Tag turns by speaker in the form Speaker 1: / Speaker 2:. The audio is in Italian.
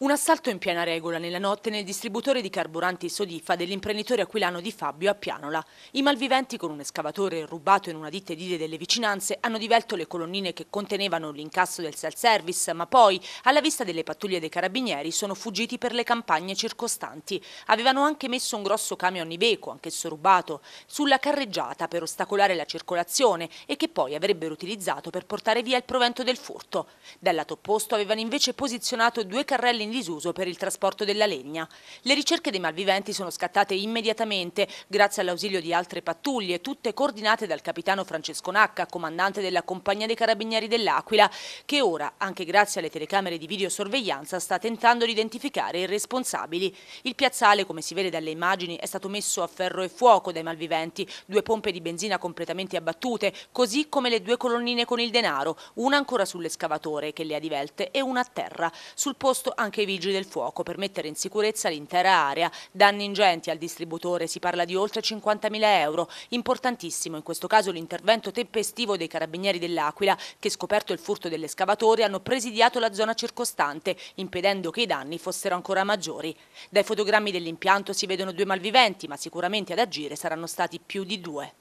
Speaker 1: Un assalto in piena regola nella notte nel distributore di carburanti Sodifa dell'imprenditore aquilano di Fabio a Pianola. I malviventi con un escavatore rubato in una ditta edile delle vicinanze hanno divelto le colonnine che contenevano l'incasso del self-service ma poi, alla vista delle pattuglie dei carabinieri, sono fuggiti per le campagne circostanti. Avevano anche messo un grosso camion Iveco, anch'esso rubato, sulla carreggiata per ostacolare la circolazione e che poi avrebbero utilizzato per portare via il provento del furto. Dal lato opposto avevano invece posizionato due carrelli in disuso per il trasporto della legna. Le ricerche dei malviventi sono scattate immediatamente grazie all'ausilio di altre pattuglie, tutte coordinate dal capitano Francesco Nacca, comandante della Compagnia dei Carabinieri dell'Aquila, che ora, anche grazie alle telecamere di videosorveglianza, sta tentando di identificare i responsabili. Il piazzale, come si vede dalle immagini, è stato messo a ferro e fuoco dai malviventi, due pompe di benzina completamente abbattute, così come le due colonnine con il denaro, una ancora sull'escavatore che le ha divelte e una a terra. Sul posto anche anche i vigili del fuoco per mettere in sicurezza l'intera area. Danni ingenti al distributore, si parla di oltre 50.000 euro. Importantissimo in questo caso l'intervento tempestivo dei carabinieri dell'Aquila che scoperto il furto dell'escavatore hanno presidiato la zona circostante impedendo che i danni fossero ancora maggiori. Dai fotogrammi dell'impianto si vedono due malviventi ma sicuramente ad agire saranno stati più di due.